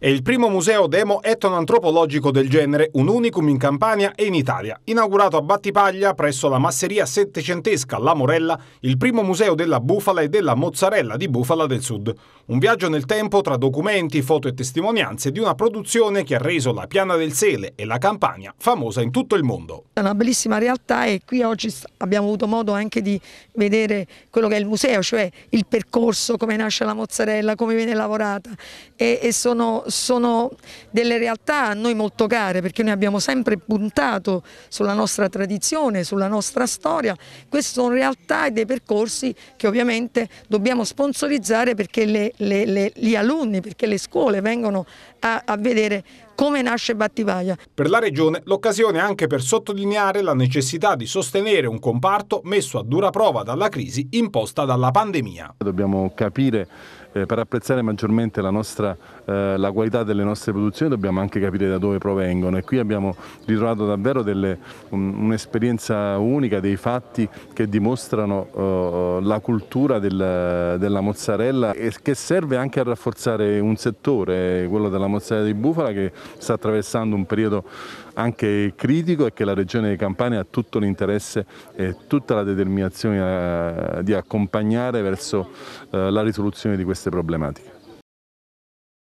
È il primo museo demo etnoantropologico del genere, un unicum in Campania e in Italia. Inaugurato a Battipaglia presso la masseria settecentesca La Morella, il primo museo della bufala e della mozzarella di bufala del sud. Un viaggio nel tempo tra documenti, foto e testimonianze di una produzione che ha reso la Piana del Sele e la Campania famosa in tutto il mondo. È una bellissima realtà e qui oggi abbiamo avuto modo anche di vedere quello che è il museo, cioè il percorso, come nasce la mozzarella, come viene lavorata e, e sono sono delle realtà a noi molto care perché noi abbiamo sempre puntato sulla nostra tradizione, sulla nostra storia, queste sono realtà e dei percorsi che ovviamente dobbiamo sponsorizzare perché le, le, le, gli alunni, perché le scuole vengono a, a vedere come nasce Battivaglia. Per la Regione l'occasione anche per sottolineare la necessità di sostenere un comparto messo a dura prova dalla crisi imposta dalla pandemia. Dobbiamo capire eh, per apprezzare maggiormente la, nostra, eh, la, qualità delle nostre produzioni dobbiamo anche capire da dove provengono e qui abbiamo ritrovato davvero un'esperienza un unica, dei fatti che dimostrano eh, la cultura del, della mozzarella e che serve anche a rafforzare un settore, quello della mozzarella di bufala che sta attraversando un periodo anche critico e che la Regione Campania ha tutto l'interesse e tutta la determinazione eh, di accompagnare verso eh, la risoluzione di queste problematiche.